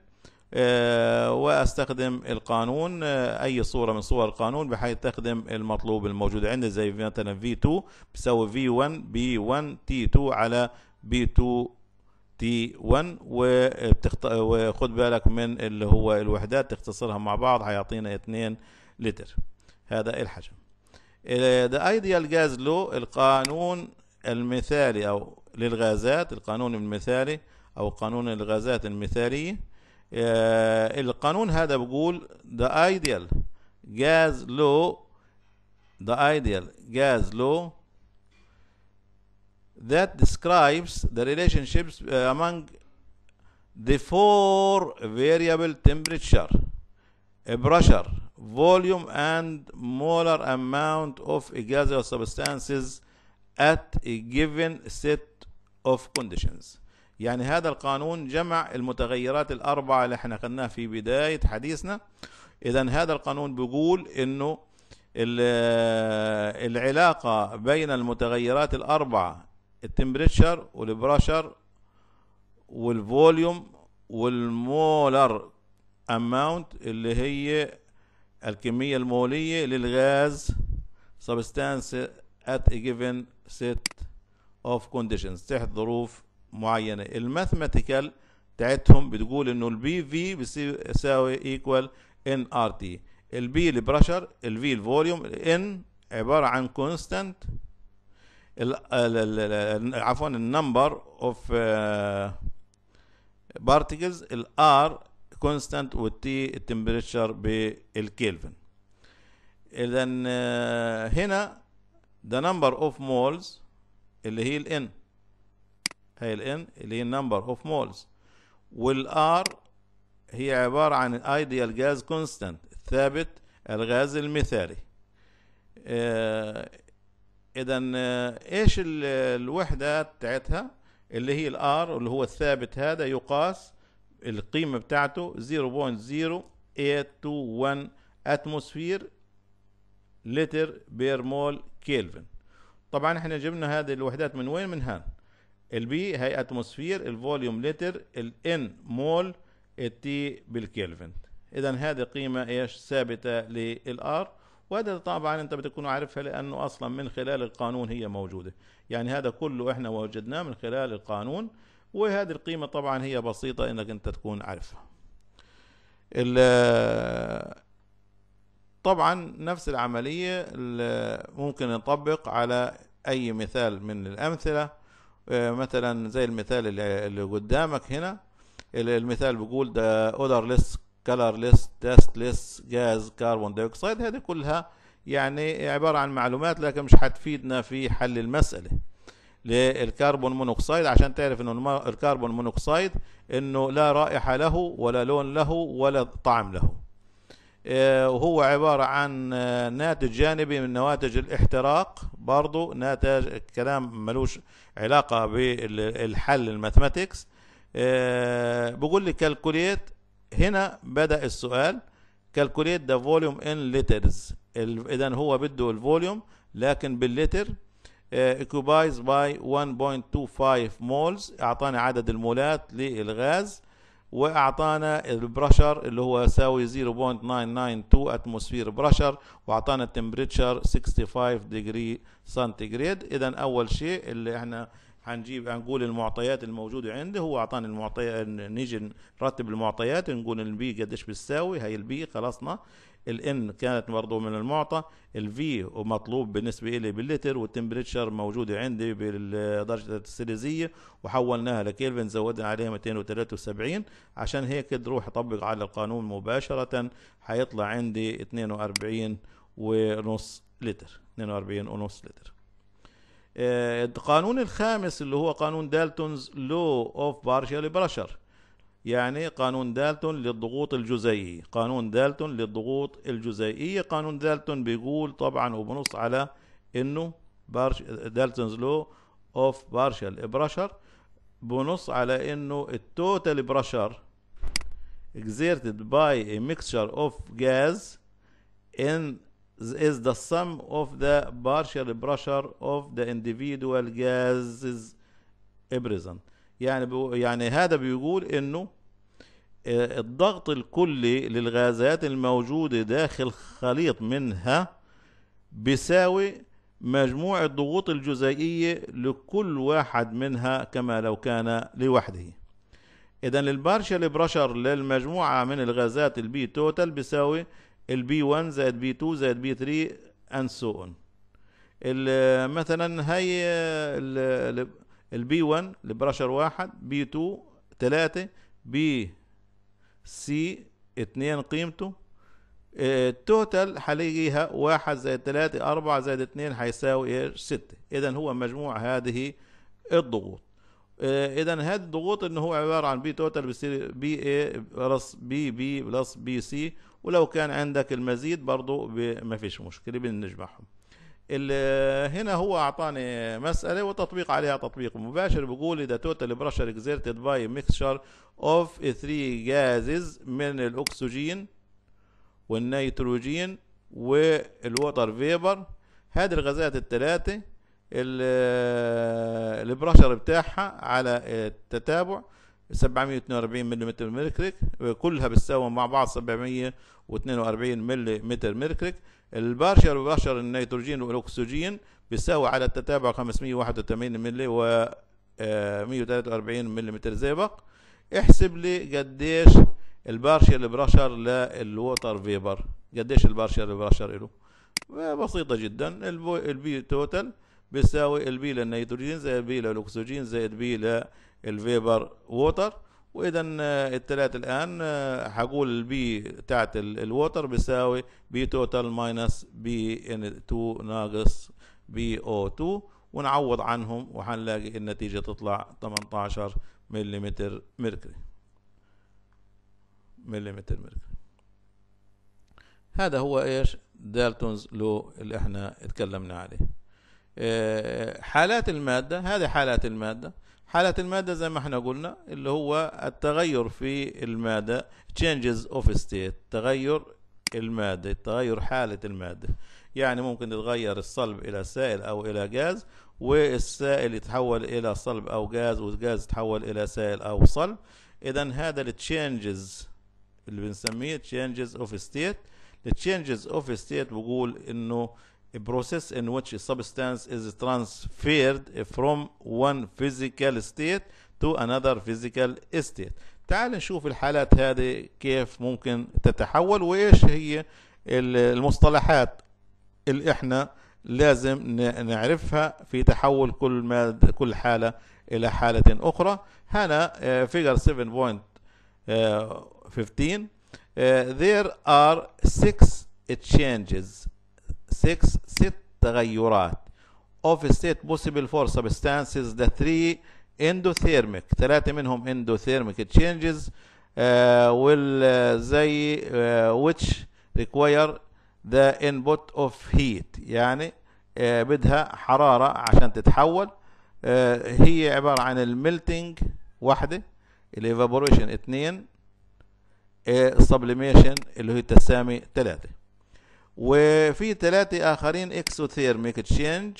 آه، واستخدم القانون آه، اي صوره من صور القانون بحيث تخدم المطلوب الموجود عندي زي مثلا في 2 بيساوي في 1 بي 1 تي 2 علي بي 2 تي t1 وبتخت... وخد بالك من اللي هو الوحدات تختصرها مع بعض هيعطينا 2 لتر هذا الحجم ذا ايديال جاز لو القانون المثالي او للغازات القانون المثالي او قانون الغازات المثاليه القانون هذا بقول the ideal gas law the ideal gas law that describes the relationships among the four variable temperature, pressure, volume, and molar amount of a gaseous substances at a given set of conditions. يعني هذا القانون جمع المتغيرات الأربعة اللي احنا خدناها في بداية حديثنا إذا هذا القانون بيقول إنه العلاقة بين المتغيرات الأربعة التمبريتشر والبراشر والفوليوم والمولر اماونت اللي هي الكمية المولية للغاز substance at a given set of conditions تحت ظروف معينه الماثماتيكال بتاعتهم بتقول انه البي في بيساوي ايكوال ان ار تي البي البرشر الفي الفوليوم ان عباره عن كونستانت عفوا النمبر اوف بارتكلز الار كونستانت والتي التمبريتشر بالكيلفن اذا هنا ذا نمبر اوف مولز اللي هي الان هاي الان اللي هي of moles مولز والار هي عبارة عن ideal جاز كونستانت الثابت الغاز المثالي آه اذا آه، ايش الوحدة بتاعتها اللي هي الار اللي هو الثابت هذا يقاس القيمة بتاعته 0.0821 اتموسفير لتر بير مول كيلفن طبعا احنا جبنا هذه الوحدات من وين من هان البي هي اتموسفير الفوليوم لتر الان مول التي بالكيلفن اذا هذه قيمه ايش ثابته للار وهذا طبعا انت بتكون عارفها لانه اصلا من خلال القانون هي موجوده يعني هذا كله احنا وجدناه من خلال القانون وهذه القيمه طبعا هي بسيطه انك انت تكون عارفها طبعا نفس العمليه ممكن نطبق على اي مثال من الامثله آه، مثلا زي المثال اللي قدامك هنا المثال بيقول ده اودرلس كلرلس دستلس جاز كربون ديوكسيد هذه كلها يعني عبارة عن معلومات لكن مش هتفيدنا في حل المسألة للكربون مونوكسيد عشان تعرف انه الكربون مونوكسيد انه لا رائحة له ولا لون له ولا طعم له آه، وهو عبارة عن آه، ناتج جانبي من نواتج الاحتراق برضو ناتج كلام ملوش علاقة بالحل الماثماتيكس آه، بقول لي كالكوليت هنا بدأ السؤال كالكوليت ذا فوليوم ان لترز إذا هو بده الفوليوم لكن باللتر اكوبايز باي 1.25 مولز أعطاني عدد المولات للغاز واعطانا البرشر اللي هو يساوي 0.992 اتموسفير برشر واعطانا التمبريتشر 65 ديجري سنتيجريد اذا اول شيء اللي احنا هنجيب هنقول المعطيات الموجودة عنده هو أعطاني المعطيات نيجي نرتب المعطيات نقول البي قديش بتساوي هي البي خلصنا الان كانت برضه من المعطى الفي مطلوب بالنسبه لي باللتر والتمبريتشر موجوده عندي بالدرجه السيليزيه وحولناها لكيلفن زودنا عليها 273 عشان هيك تروح اطبق على القانون مباشره حيطلع عندي 42 ونص لتر 42 ونص لتر القانون آه، الخامس اللي هو قانون دالتونز لو اوف بارشال برشر يعني قانون دالتون للضغوط الجزيئي قانون دالتون للضغوط الجزيئية قانون دالتون بيقول طبعا وبنص على انه بارش دالتونز لو اوف بارشال برشر بنص على انه التوتال بريشر exerted by a mixture of gas in is the sum of the partial pressure of the individual gases present يعني بو يعني هذا بيقول انه آه، الضغط الكلي للغازات الموجودة داخل خليط منها بيساوي مجموع الضغوط الجزيئية لكل واحد منها كما لو كان لوحده إذا البارشل برشر للمجموعة من الغازات البي توتال بيساوي البي 1 زائد بي 2 زائد بي 3 اند سو اون مثلا هي البي 1 لبرشر واحد بي 2 3 بي سي 2 قيمته التوتال آه، هلاقيها واحد زائد تلاتة أربعة زائد اتنين هيساوي ايه ستة إذا هو مجموع هذه الضغوط اذا آه، هذه الضغوط انه هو عباره عن بي توتال بيصير بي اي بلس بي بي بلس بي سي ولو كان عندك المزيد برضه ما فيش مشكله بنجمعهم هنا هو اعطاني مساله وتطبيق عليها تطبيق مباشر بيقول اذا توتال بريشر اكزيرتد باي ميكشر اوف 3 جازز من الاكسجين والنيتروجين والوتر فيبر هذه الغازات الثلاثه البراشر بتاعها على التتابع 742 ملم مركريك كلها بتساوي مع بعض 742 ملم مركريك البارشر وبارشر النيتروجين والاكسجين بيساوي على التتابع 581 ملي و 143 آه، ملم زئبق احسب لي قديش البارشر براشر للوتر فيبر قديش البارشر براشر له بسيطة جدا البي توتال بيساوي البي للنيتروجين زائد بي للأكسجين زائد بي للفيبر ووتر واذا آه، الثلاث الان هقول آه، البي بتاعت الووتر بيساوي بي توتال ماينس بي ان 2 ناقص بي او 2 ونعوض عنهم وحنلاقي النتيجه تطلع 18 ملم مركري ملم مركري هذا هو ايش دالتونز لو اللي احنا اتكلمنا عليه حالات المادة هذه حالات المادة حالات المادة زي ما احنا قلنا اللي هو التغير في المادة changes of state تغير المادة تغير حالة المادة يعني ممكن تتغير الصلب إلى سائل أو إلى غاز والسائل يتحول إلى صلب أو غاز والغاز يتحول إلى سائل أو صلب إذا هذا التشينجز اللي بنسميه changes of state changes اوف ستيت بقول إنه a process in which a substance is transferred from one physical state to another physical state تعال نشوف الحالات هذه كيف ممكن تتحول وايش هي المصطلحات اللي احنا لازم نعرفها في تحول كل مادة كل حالة الى حالة اخرى هنا فيجر آه، 7.15 آه، آه، there are six changes 6 ست تغيرات of state possible for substances the three endothermic ثلاثة منهم endothermic changes uh, will uh, زي uh, which require the input of heat يعني uh, بدها حرارة عشان تتحول uh, هي عبارة عن الميلتينج واحدة الايفابوريشن اثنين sublimation اللي هي التسامي ثلاثة وفي ثلاثة آخرين اكسوثيرميك تشينج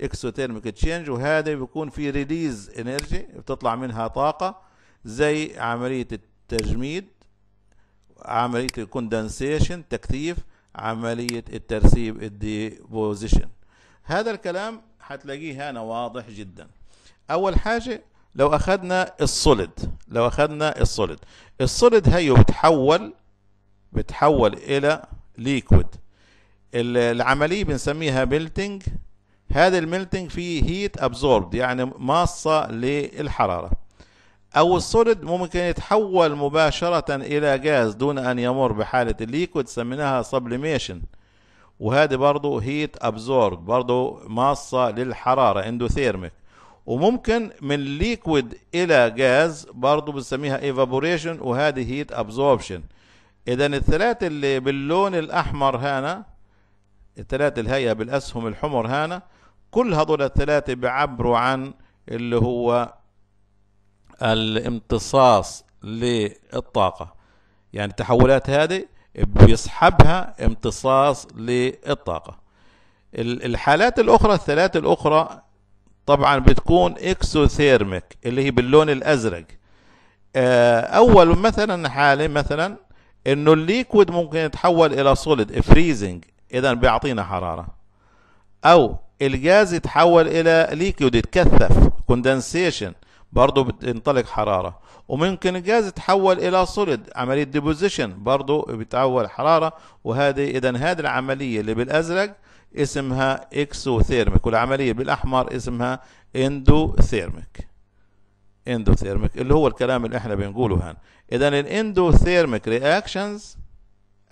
اكسوثيرميك تشينج وهذا بيكون في ريليز انرجي بتطلع منها طاقة زي عملية التجميد عملية الكوندنسيشن تكثيف عملية الترسيب الديبوزيشن هذا الكلام هتلاقيه هنا واضح جدا أول حاجة لو أخذنا الصوليد لو أخذنا الصوليد الصوليد هيو بتحول بتحول إلى ليكويد العمليه بنسميها ميلتنج هذا الميلتنج فيه هيت ابزوربد يعني ماصه للحراره او السوليد ممكن يتحول مباشره الى غاز دون ان يمر بحاله الليكويد سميناها سبليميشن وهذه برضه هيت ابزورب برضه ماصه للحراره اندوثيرميك وممكن من ليكويد الى غاز برضه بنسميها ايفابوريشن وهذه هيت ابزوربشن اذا الثلاثة اللي باللون الاحمر هنا الثلاثة الهيئة بالاسهم الحمر هنا كل هذول الثلاثة بيعبروا عن اللي هو الامتصاص للطاقة يعني التحولات هذه بيسحبها امتصاص للطاقة الحالات الأخرى الثلاثة الأخرى طبعا بتكون اكسوثيرميك اللي هي باللون الأزرق آه، أول مثلا حالة مثلا انه الليكويد ممكن يتحول الى سوليد فريزنج اذا بيعطينا حراره او الجاز يتحول الى ليكويد يتكثف كوندنسيشن برضه بتنطلق حراره وممكن الجاز يتحول الى سوليد عمليه ديبوزيشن برضه بتحول حراره وهذه اذا هذه العمليه اللي بالازرق اسمها اكسوثيرميك والعمليه بالاحمر اسمها اندوثيرميك اندوثيرميك اللي هو الكلام اللي احنا بنقوله هنا اذا الاندوثيرميك رياكشنز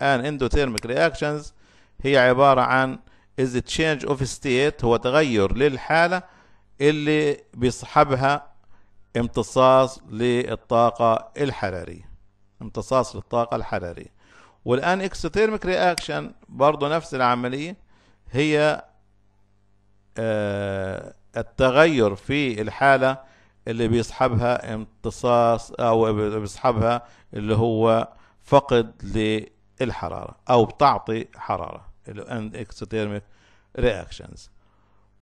ان اندوثيرميك رياكشنز هي عباره عن از تشينج اوف ستيت هو تغير للحاله اللي بيصحبها امتصاص للطاقه الحراريه امتصاص للطاقه الحراريه والان اكسوثيرميك رياكشن برضه نفس العمليه هي آه، التغير في الحاله اللي بيصحبها امتصاص او بيصحبها اللي هو فقد للحراره او بتعطي حراره اللي ان اكستيرميك رياكشنز